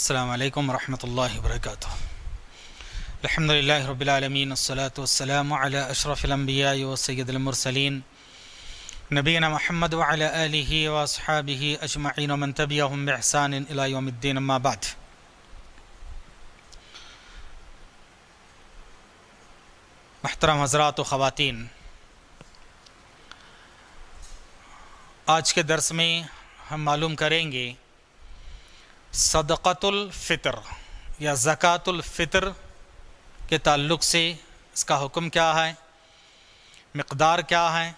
السلام عليكم ورحمة الله وبركاته الحمد لله رب العالمين الصلاة والسلام على أشرف الأنبياء والسيد المرسلين نبينا محمد وعلى آله وأصحابه أجمعين ومن تبعهم بإحسان إلى يوم الدين ما بعد محترم حضرات وخواتين آج کے درس میں ہم معلوم کریں گے सदक़तुल्फ़ितर या ज़क़़तुल्फ़ितर के ताल्लुक़ से इसका हुक्म क्या है मकदार क्या है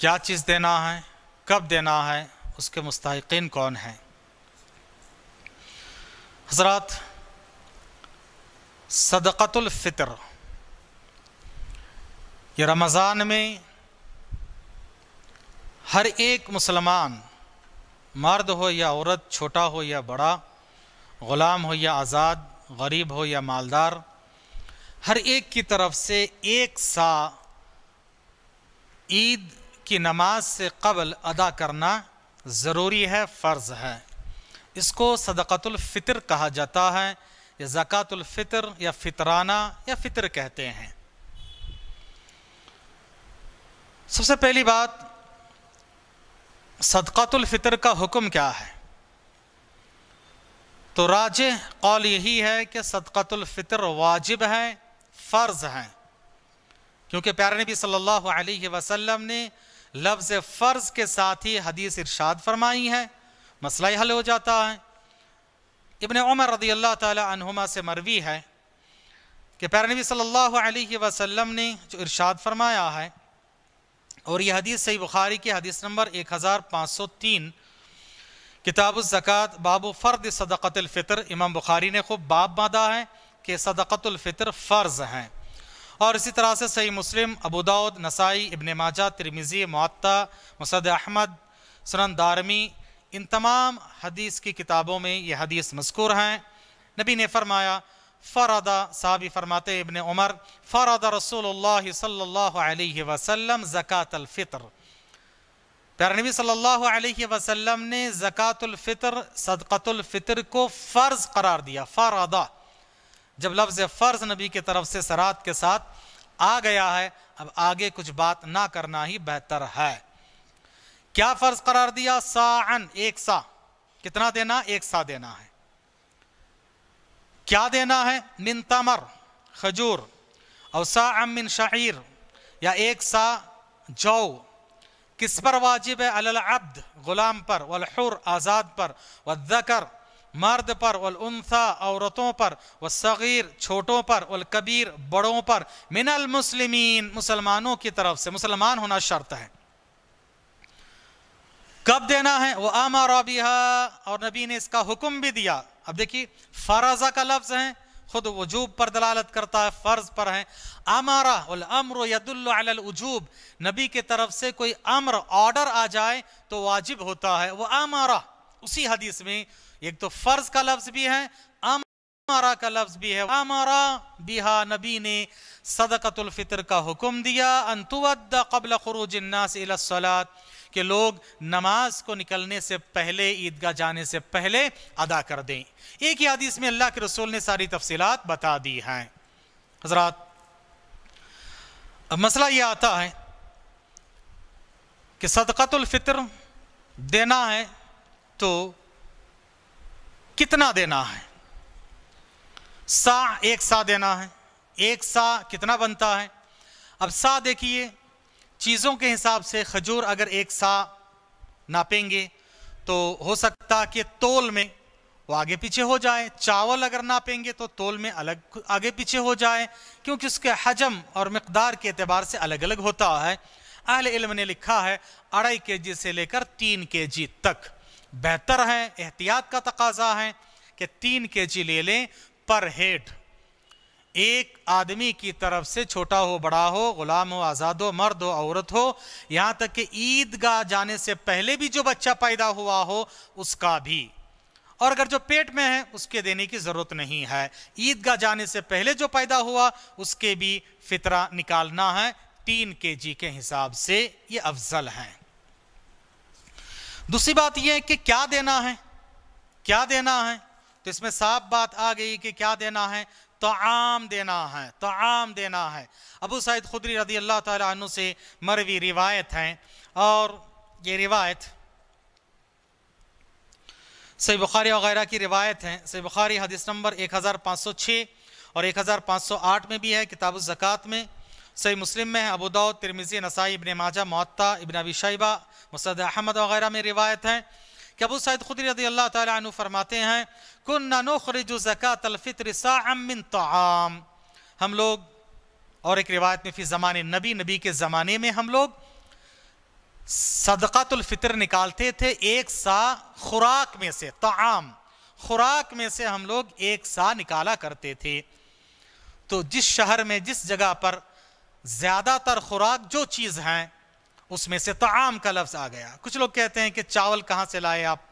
क्या चीज़ देना है कब देना है उसके मुस्तकिन कौन हैं हजरत सदक़तुल्फ़ितर ये रमज़ान में हर एक मुसलमान मर्द हो या औरत छोटा हो या बड़ा ग़ुलाम हो या आज़ाद गरीब हो या मालदार हर एक की तरफ से एक सा ईद की नमाज से कबल अदा करना ज़रूरी है फ़र्ज़ है इसको फितर कहा जाता है या ज़क़़तुल्फ़ितर या फितराना या फ़ितर कहते हैं सबसे पहली बात फितर का हुक्म क्या है तो राज कौल यही है कि फितर वाजिब है फ़र्ज़ हैं क्योंकि प्यारे नबी सल्लल्लाहु अलैहि वसल्लम ने लफ्ज़ फ़र्ज़ के साथ ही हदीस इरशाद फरमाई है मसला हल हो जाता है इबन उमर रदी अल्लाह तुमा से मरवी है कि प्यारे नबी सल्लल्लाहु अलैहि वसल्लम ने जो इरशाद फरमाया है और यह हदीस सही बुखारी की हदीस नंबर 1503 किताब ज़क़़त बाब फ़र्द सदक़तफ़ितर इमाम बुखारी ने खूब बाब बाँधा है कि सदक़तफ़ितर फ़र्ज़ हैं और इसी तरह से सही मुस्लिम अबूदाउद नसाई इबन माजा तिरमिज़ी मअता मुसद अहमद सुनन दारमी इन तमाम हदीस की किताबों में ये हदीस मजकूर हैं नबी ने फरमाया फ़रादा साबी फरमाते इबन उमर फ़रादा रसूल सल्ला वसम ज़क़़तफ़ितर प्यारनबी सल्ला वसम ने ज़क़़तफ़ितर सदक़तफ़ितर को फ़र्ज़ करार दिया फ़रादा जब लफ्ज़ फ़र्ज़ नबी की तरफ से सरात के साथ आ गया है अब आगे कुछ बात ना करना ही बेहतर है क्या फ़र्ज़ करार दिया सा एक सा कितना देना एक सा देना है क्या देना है मिन तमर खजूर और सा मिन शायर या एक सा जौ किस पर वाजिब है अल अब्द गुलाम पर वलहुर आज़ाद पर जकर मर्द पर वलसा औरतों पर व सग़ीर छोटों पर वलकबीर बड़ों पर मिनल मुसलमीन मुसलमानों की तरफ से मुसलमान होना शर्त है कब देना है वो आमा रबिहा और नबी ने इसका हुक्म भी दिया अब देखिए फराजा का लफ्ज़ है खुद वजूब पर दलालत करता है फ़र्ज पर है आमारा अमर यदुल्लजूब नबी के तरफ से कोई अम्र ऑर्डर आ जाए तो वाजिब होता है वो आमारा उसी हदीस में एक तो फ़र्ज का लफ्ज़ भी है आमारा का लफ्ज़ भी है आमारा बिहा नबी ने सदकतुल्फ़ितर का हुक्म दिया अंतुअ कबल खरूज नासलात कि लोग नमाज को निकलने से पहले ईदगाह जाने से पहले अदा कर दें एक ही हदीस में अल्लाह के रसूल ने सारी तफसीत बता दी हैं हजरात अब मसला यह आता है कि सदक़तुल्फ़ितर देना है तो कितना देना है सा एक सा देना है एक सा कितना बनता है अब सा देखिए चीज़ों के हिसाब से खजूर अगर एक सा नापेंगे तो हो सकता कि तोल में वो आगे पीछे हो जाए चावल अगर नापेंगे तो तोल में अलग आगे पीछे हो जाए क्योंकि उसके हजम और मकदार के अतबार से अलग अलग होता है अहल इल्म ने लिखा है अढ़ाई के जी से लेकर तीन के जी तक बेहतर है एहतियात का तकाजा है कि तीन के जी ले लें पर हेड एक आदमी की तरफ से छोटा हो बड़ा हो गुलाम हो आज़ाद हो मर्द हो औरत हो यहां तक कि ईदगाह जाने से पहले भी जो बच्चा पैदा हुआ हो उसका भी और अगर जो पेट में है उसके देने की ज़रूरत नहीं है ईदगाह जाने से पहले जो पैदा हुआ उसके भी फितरा निकालना है तीन के जी के हिसाब से ये अफजल है दूसरी बात यह है कि क्या देना है क्या देना है तो इसमें साफ बात आ गई कि क्या देना है तो आम देना है तो आम देना है अबू सैद खुदरी रदी अल्लाह तु से मरवी रिवायत है और ये रिवायत सही बुखारी वगैरह की रिवायत है सही बुखारी हदीस नंबर एक हज़ार पाँच सौ छः और एक हज़ार पाँच सौ आठ में भी है किताब जक़ात में सही मुस्लिम में है अबूद तिरमिज़ी नसाई इबन माजा मअत्ता इबन अबी शैबा मुसद अहमद वगैरह में रिवायत है कि अबू सैद खुद रदी अल्लाह तु फरमाते हैं कुन नोखरज ज़क़़त अलफ़ितर सामिन आम हम लोग और एक रिवायत में फिर ज़माने नबी नबी के ज़माने में हम लोग सदक़ातुल्फ़ितर निकालते थे एक सा खुराक में से तमाम खुराक में से हम लोग एक सा निकाला करते थे तो जिस शहर में जिस जगह पर ज़्यादातर खुराक जो चीज़ हैं उसमें से आम का लफ्ज़ आ गया कुछ लोग कहते हैं कि चावल कहाँ से लाए आप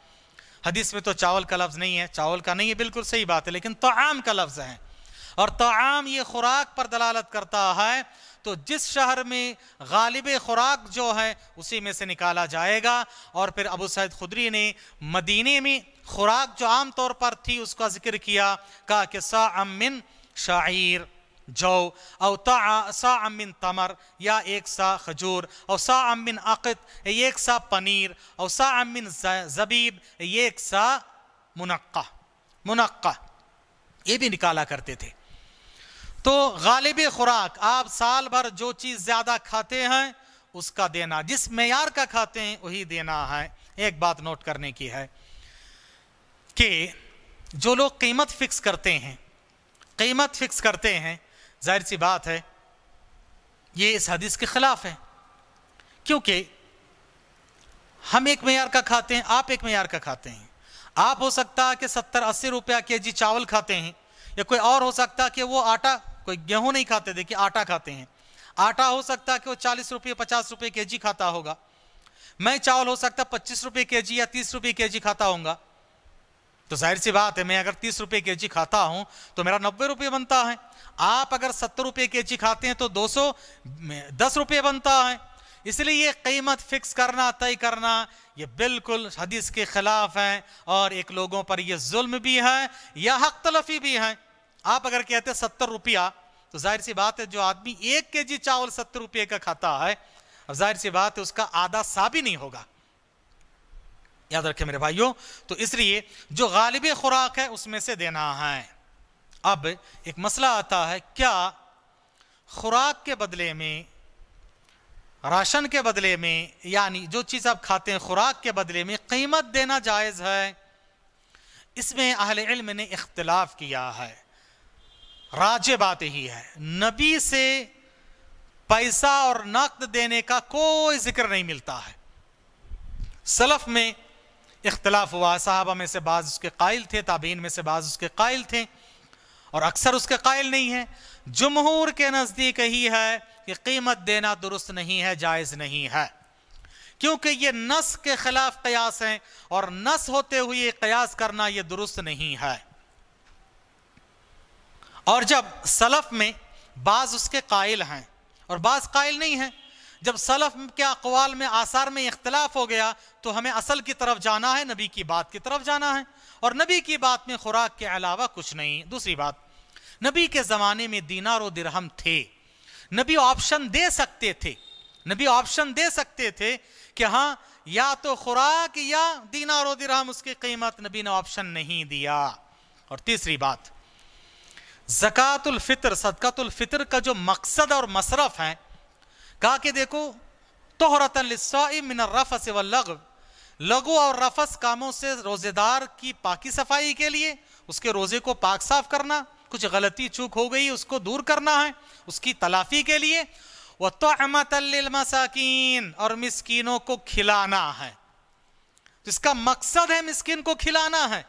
हदीस में तो चावल का लफ्ज़ नहीं है चावल का नहीं है बिल्कुल सही बात है लेकिन आम का लफ्ज़ है और आम ये खुराक पर दलालत करता है तो जिस शहर में गालिब खुराक जो है उसी में से निकाला जाएगा और फिर अबू सैद खुदरी ने मदीने में खुराक जो आम तौर पर थी उसका जिक्र किया कहा कि सा अमिन शाइर जौ ता सा अमिन तमर या एक सा खजूर और सा अमिन अक़त एक सा पनीर और सा अमिन जबीब एक सा मुनक्का मुनक्का ये भी निकाला करते थे तो गालिब खुराक आप साल भर जो चीज़ ज़्यादा खाते हैं उसका देना जिस मैार का खाते हैं वही देना है एक बात नोट करने की है कि जो लोग कीमत फिक्स करते हैं कीमत फिक्स करते हैं जाहिर सी बात है ये इस हदीस के ख़िलाफ़ है क्योंकि हम एक मैार का खाते हैं आप एक मैार का खाते हैं आप हो सकता है कि सत्तर अस्सी रुपया के जी चावल खाते हैं या कोई और हो सकता है कि वो आटा कोई गेहूं नहीं खाते देखिए आटा खाते हैं आटा हो सकता है कि वो चालीस रुपये पचास रुपये के जी खाता होगा मैं चावल हो सकता है पच्चीस रुपये के जी या तीस रुपये के जी खाता होगा तो जाहिर सी बात है मैं अगर तीस रुपये के जी खाता हूं तो मेरा नब्बे रुपये बनता है आप अगर सत्तर रुपये के जी खाते हैं तो दो सौ दस रुपये बनता है इसलिए ये कीमत फिक्स करना तय करना ये बिल्कुल हदीस के खिलाफ है और एक लोगों पर ये जुल्म भी है या हक तलफी भी है आप अगर कहते हैं सत्तर रुपया तो जाहिर सी बात है जो आदमी एक के जी चावल सत्तर रुपये का खाता है अब जाहिर सी बात है उसका आधा सा भी नहीं होगा याद रखें मेरे भाइयों तो इसलिए जो गालिब खुराक है उसमें से देना है अब एक मसला आता है क्या खुराक के बदले में राशन के बदले में यानी जो चीज़ आप खाते हैं खुराक के बदले में कीमत देना जायज़ है इसमें अहल इल्म ने इख्तलाफ किया है राज बात ही है नबी से पैसा और नकद देने का कोई जिक्र नहीं मिलता है सलफ में इख्तलाफ हुआ साहबा में से बाज़ उसके कायल थे ताबीन में से बाज़ उसके कायल थे और अक्सर उसके कायल नहीं है जमहूर के नज़दीक ही है कि कीमत देना दुरुस्त नहीं है जायज़ नहीं है क्योंकि ये नस के ख़िलाफ़ कयास हैं और नस होते हुए कयास करना ये दुरुस्त नहीं है और जब सलफ़ में बाज़ उसके कायल हैं और बाज़ कायल नहीं हैं जब सलफ के अकवाल में आसार में इख्तलाफ हो गया तो हमें असल की तरफ जाना है नबी की बात की तरफ जाना है और नबी की बात में खुराक के अलावा कुछ नहीं दूसरी बात नबी के ज़माने में दीनार और दिरहम थे नबी ऑप्शन दे सकते थे नबी ऑप्शन दे सकते थे कि हाँ या तो खुराक या दीनार और दिरहम उसकी कीमत नबी ने ऑप्शन नहीं दिया और तीसरी बात जक़ातुल फितर सदकातुल फितर का जो मकसद और मसरफ़ है कहा कि देखो तो रफस व लग लघु और रफस कामों से रोजेदार की पाकी सफाई के लिए उसके रोजे को पाक साफ करना कुछ गलती चूक हो गई उसको दूर करना है उसकी तलाफी के लिए वह तोमतमसाकिन और मिसकीनों को खिलाना है जिसका मकसद है मिसकिन को खिलाना है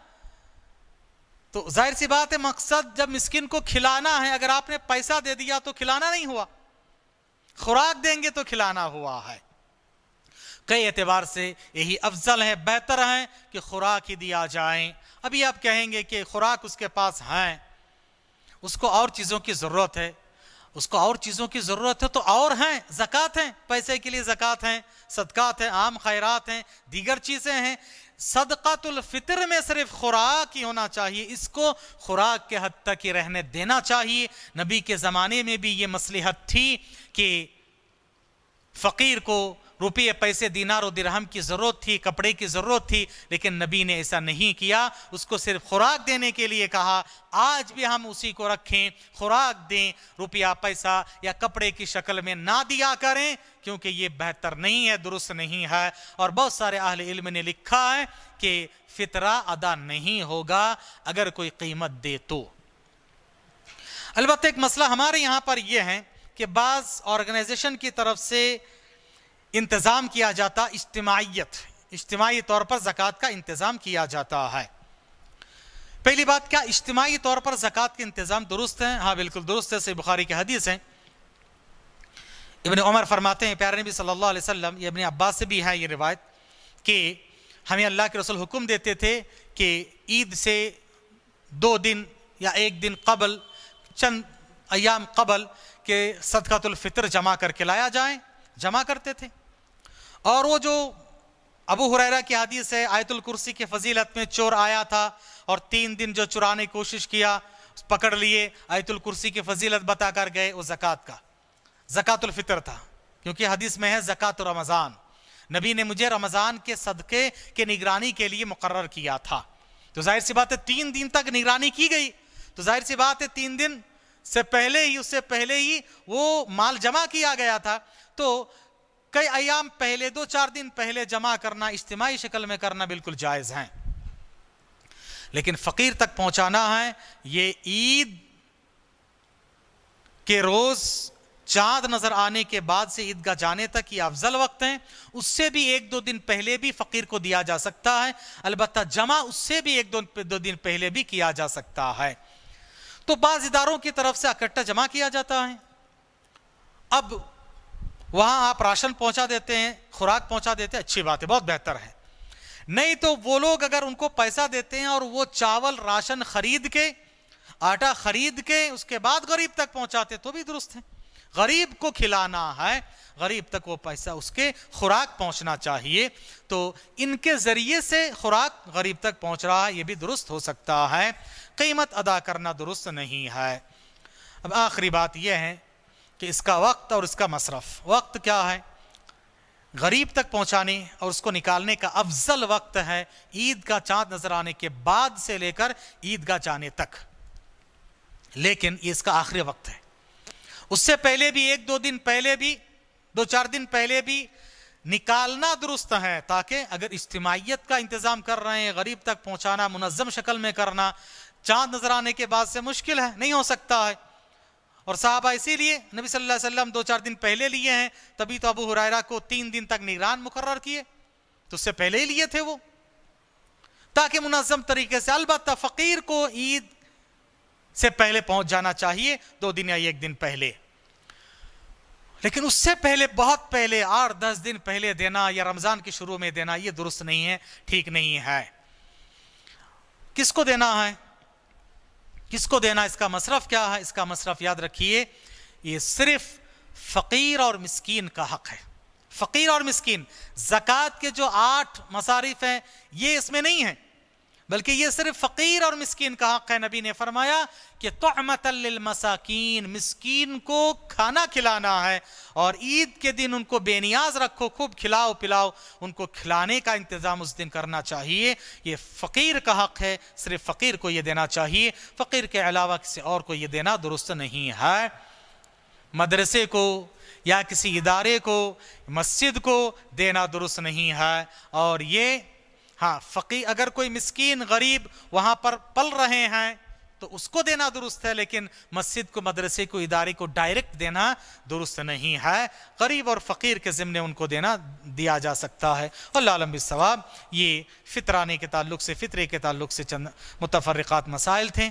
तो जाहिर सी बात है मकसद जब मिसकिन को खिलाना है अगर आपने पैसा दे दिया तो खिलाना नहीं हुआ खुराक देंगे तो खिलाना हुआ है कई एतबार से यही अफजल है बेहतर है कि खुराक ही दिया जाए अभी आप कहेंगे कि खुराक उसके पास है उसको और चीज़ों की ज़रूरत है उसको और चीज़ों की ज़रूरत है तो और हैं ज़क़़त हैं पैसे के लिए ज़क़़त हैं सदक़ात हैं आम खैरात हैं दीगर चीज़ें हैं सदक़ातुल्फ़ितर में सिर्फ खुराक ही होना चाहिए इसको खुराक के हद तक ही रहने देना चाहिए नबी के ज़माने में भी ये मसलहत थी कि फ़कीर को रुपये पैसे दिनार और दिरहम की ज़रूरत थी कपड़े की ज़रूरत थी लेकिन नबी ने ऐसा नहीं किया उसको सिर्फ खुराक देने के लिए कहा आज भी हम उसी को रखें खुराक दें रुपया पैसा या कपड़े की शक्ल में ना दिया करें क्योंकि ये बेहतर नहीं है दुरुस्त नहीं है और बहुत सारे अहल इल्म ने लिखा है कि फितरा अदा नहीं होगा अगर कोई कीमत दे तो अलबत्त एक मसला हमारे यहाँ पर यह है कि बाज़ ऑर्गेनाइजेशन की तरफ से इंतज़ाम किया जाता इज्तमाहीत इज्तमाही तौर पर ज़क़़त का इंतज़ाम किया जाता है पहली बात क्या इज्तमाही तौर पर ज़क़़त के इंतज़ाम दुरुस्त हैं हाँ बिल्कुल दुरुस्त है सही बुखारी की हदीस हैं इबन उमर फरमाते हैं प्यारे नबी सल्लल्लाहु अलैहि वसल्लम ये इबन अब्बास से भी है ये रिवायत कि हमें अल्लाह के रसूल हुक्म देते थे कि ईद से दो दिन या एक दिन कबल चंद अयाम कबल कि सदकातुल फितर जमा करके लाया जाए जमा करते थे और वो जो अबू हुरैरा की हदीस है आयतुल कुर्सी के फजीलत में चोर आया था और तीन दिन जो चुराने की कोशिश किया पकड़ लिए आयतुल कुर्सी की फजीलत बताकर गए वो जक़ात का जक़ातुल फितर था क्योंकि हदीस में है ज़क़़त रमज़ान नबी ने मुझे रमज़ान के सदक़े के निगरानी के लिए मुकर किया था तो जाहिर सी बात है तीन दिन तक निगरानी की गई तो जाहिर सी बात है तीन दिन से पहले ही उससे पहले ही वो माल जमा किया गया था तो कई अयाम पहले दो चार दिन पहले जमा करना इज्तिमाही शक्ल में करना बिल्कुल जायज़ है लेकिन फ़कीर तक पहुंचाना है ये ईद के रोज़ चांद नज़र आने के बाद से ईदगाह जाने तक ये अफजल वक्त हैं उससे भी एक दो दिन पहले भी फ़कीर को दिया जा सकता है अलबत् जमा उससे भी एक दो दिन पहले भी किया जा सकता है तो बाज इदारों की तरफ से इकट्ठा जमा किया जाता है अब वहां आप राशन पहुंचा देते हैं खुराक पहुंचा देते हैं अच्छी बात है बहुत बेहतर है नहीं तो वो लोग अगर उनको पैसा देते हैं और वो चावल राशन खरीद के आटा खरीद के उसके बाद गरीब तक पहुंचाते तो भी दुरुस्त है गरीब को खिलाना है गरीब तक वो पैसा उसके खुराक पहुंचना चाहिए तो इनके ज़रिए से खुराक गरीब तक पहुंच रहा है ये भी दुरुस्त हो सकता है कीमत अदा करना दुरुस्त नहीं है अब आखिरी बात यह है कि इसका वक्त और इसका मशरफ वक्त क्या है गरीब तक पहुंचाने और उसको निकालने का अफजल वक्त है ईद का चांद नज़र आने के बाद से लेकर ईद का जाने तक लेकिन ये इसका आखिरी वक्त है उससे पहले भी एक दो दिन पहले भी दो चार दिन पहले भी निकालना दुरुस्त है ताकि अगर इज्तमाहीत का इंतज़ाम कर रहे हैं गरीब तक पहुंचाना मुनज़म शक्ल में करना चांद नजर आने के बाद से मुश्किल है नहीं हो सकता है और साहबा इसीलिए नबी सल्लल्लाहु अलैहि वसल्लम दो चार दिन पहले लिए हैं तभी तो अबू हुरैरा को तीन दिन तक निगरान मुकर्र किए तो उससे पहले ही लिए थे वो ताकि मुनज़म तरीके से अलबत् फ़कीर को ईद से पहले पहुंच जाना चाहिए दो दिन या एक दिन पहले लेकिन उससे पहले बहुत पहले आठ दस दिन पहले देना या रमज़ान के शुरू में देना ये दुरुस्त नहीं है ठीक नहीं है किसको देना है किसको देना इसका मसरफ क्या है इसका मसरफ याद रखिए ये सिर्फ फ़कीर और मिसकीन का हक है फ़कीर और मिसकीन जक़ात के जो आठ मसारिफ हैं ये इसमें नहीं हैं बल्कि ये सिर्फ फ़कीर और मिसकीन का हक़ है नबी ने फरमाया कि तमतलमसाकीन मिसकीन को खाना खिलाना है और ईद के दिन उनको बेनियाज रखो खूब खिलाओ पिलाओ उनको खिलाने का इंतज़ाम उस दिन करना चाहिए ये फ़कीर का हक़ है सिर्फ फ़कीर को ये देना चाहिए फ़कीर के अलावा किसी और को ये देना दुरुस्त नहीं है मदरसे को या किसी इदारे को मस्जिद को देना दुरुस्त नहीं है और ये हाँ फ़की अगर कोई मिस्कीन गरीब वहाँ पर पल रहे हैं तो उसको देना दुरुस्त है लेकिन मस्जिद को मदरसे को इदारे को डायरेक्ट देना दुरुस्त नहीं है गरीब और फ़कीर के ज़िमने उनको देना दिया जा सकता है अल्लाम सवाब ये फितराने के ताल्लुक से फ़ितरे के ताल्लुक से चंद मुतफ़रक़ात मसाइल थे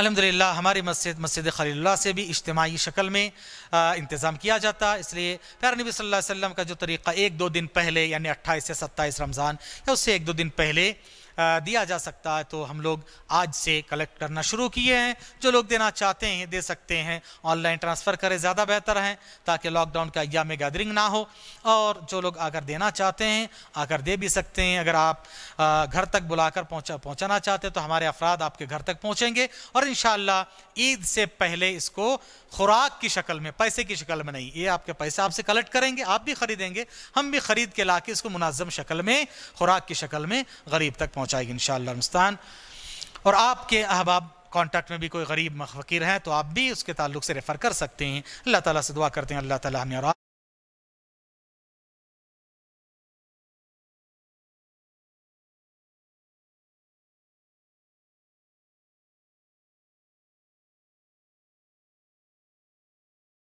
अलहमदिल्ला हमारी मस्जिद मस्जिद खलील्ला से भी इज्तमाही शक्ल में इंतज़ाम किया जाता है इसलिए प्यार नबी वसल्लम का जो तरीक़ा एक दो दिन पहले यानी अट्ठाईस से सत्ताईस रमज़ान या उससे एक दो दिन पहले दिया जा सकता है तो हम लोग आज से कलेक्ट करना शुरू किए हैं जो लोग देना चाहते हैं दे सकते हैं ऑनलाइन ट्रांसफ़र करें ज़्यादा बेहतर है ताकि लॉकडाउन का या में गैदरिंग ना हो और जो लोग आकर देना चाहते हैं आकर दे भी सकते हैं अगर आप घर तक बुलाकर पहुँचा पहुँचाना चाहते हैं तो हमारे अफराद आपके घर तक पहुँचेंगे और इन ईद से पहले इसको खुराक की शक्ल में पैसे की शक्ल में नहीं ये आपके पैसे आपसे कलेक्ट करेंगे आप भी खरीदेंगे हम भी खरीद के ला के इसको मुनाजम शक्ल में खुराक की शक्ल में गरीब तक पहुँचाएगी इन मुस्तान और आपके अहबाब कॉन्टैक्ट में भी कोई गरीब फकीर हैं तो आप भी उसके ताल्लुक से रेफ़र कर सकते हैं अल्लाह ताला से दुआ करते हैं अल्लाह ताला हमें